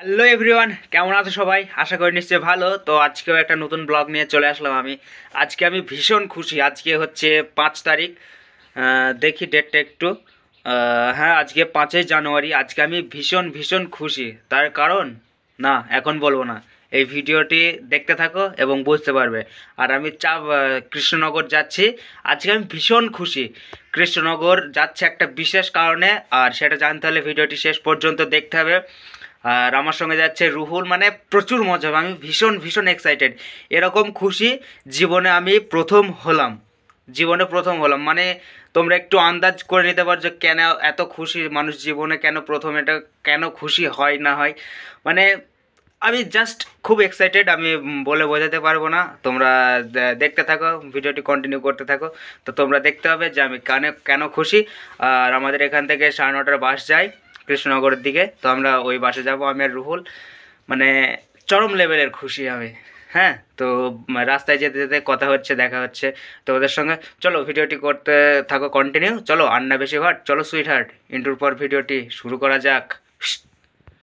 hello everyone কেমন আছো সবাই আশা করি নিশ্চয়ই ভালো তো আজকেও একটা নতুন ব্লগ নিয়ে চলে আসলাম আমি আজকে আমি ভীষণ খুশি আজকে হচ্ছে পাঁচ তারিখ দেখি ডেটটা একটু হ্যাঁ আজকে পাঁচই জানুয়ারি আজকে আমি ভীষণ ভীষণ খুশি তার কারণ না এখন বলবো না এই ভিডিওটি দেখতে থাকো এবং বুঝতে পারবে আর আমি চা কৃষ্ণনগর যাচ্ছি আজকে আমি ভীষণ খুশি কৃষ্ণনগর যাচ্ছে একটা বিশেষ কারণে আর সেটা জানতে হলে ভিডিওটি শেষ পর্যন্ত দেখতে হবে আর আমার সঙ্গে যাচ্ছে রুহুল মানে প্রচুর মজা হবে আমি ভীষণ ভীষণ এক্সাইটেড এরকম খুশি জীবনে আমি প্রথম হলাম জীবনে প্রথম হলাম মানে তোমরা একটু আন্দাজ করে নিতে পারছো কেন এত খুশি মানুষ জীবনে কেন প্রথম এটা কেন খুশি হয় না হয় মানে আমি জাস্ট খুব এক্সাইটেড আমি বলে বোঝাতে পারবো না তোমরা দেখতে থাকো ভিডিওটি কন্টিনিউ করতে থাকো তো তোমরা দেখতে হবে যে আমি কেন কেন খুশি আর আমাদের এখান থেকে সাড়ে নটার বাস যায় কৃষ্ণনগরের দিকে তো আমরা ওই বাসে যাব আমি আর রুহুল মানে চরম লেভেলের খুশি আমি হ্যাঁ তো রাস্তায় যেতে যেতে কথা হচ্ছে দেখা হচ্ছে তো ওদের সঙ্গে চলো ভিডিওটি করতে থাকো কন্টিনিউ চলো আন্না বেশি হাট চলো সুইট হার্ট ইন্টুর পর ভিডিওটি শুরু করা যাক